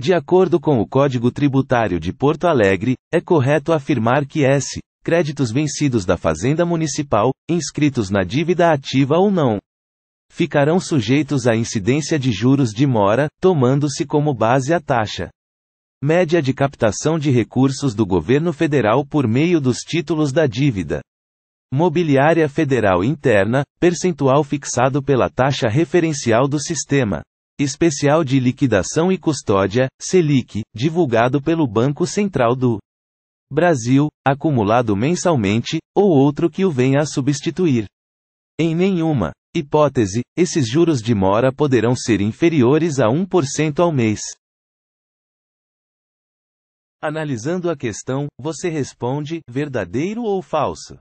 De acordo com o Código Tributário de Porto Alegre, é correto afirmar que S. Créditos vencidos da Fazenda Municipal, inscritos na dívida ativa ou não, ficarão sujeitos à incidência de juros de mora, tomando-se como base a taxa média de captação de recursos do governo federal por meio dos títulos da dívida mobiliária federal interna, percentual fixado pela taxa referencial do sistema Especial de Liquidação e Custódia, Selic, divulgado pelo Banco Central do Brasil, acumulado mensalmente, ou outro que o venha a substituir. Em nenhuma hipótese, esses juros de mora poderão ser inferiores a 1% ao mês. Analisando a questão, você responde: verdadeiro ou falso?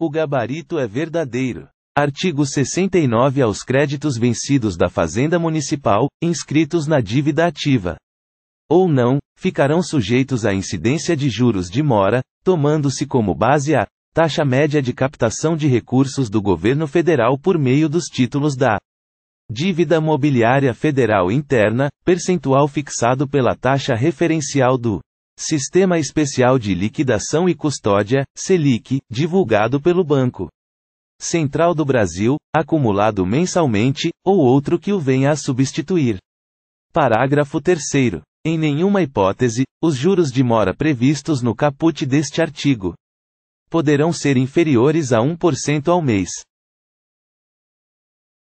O gabarito é verdadeiro. Artigo 69 aos créditos vencidos da Fazenda Municipal, inscritos na dívida ativa. Ou não, ficarão sujeitos à incidência de juros de mora, tomando-se como base a taxa média de captação de recursos do governo federal por meio dos títulos da Dívida Mobiliária Federal Interna, percentual fixado pela taxa referencial do Sistema Especial de Liquidação e Custódia, SELIC, divulgado pelo banco. Central do Brasil, acumulado mensalmente, ou outro que o venha a substituir. Parágrafo 3. Em nenhuma hipótese, os juros de mora previstos no caput deste artigo poderão ser inferiores a 1% ao mês.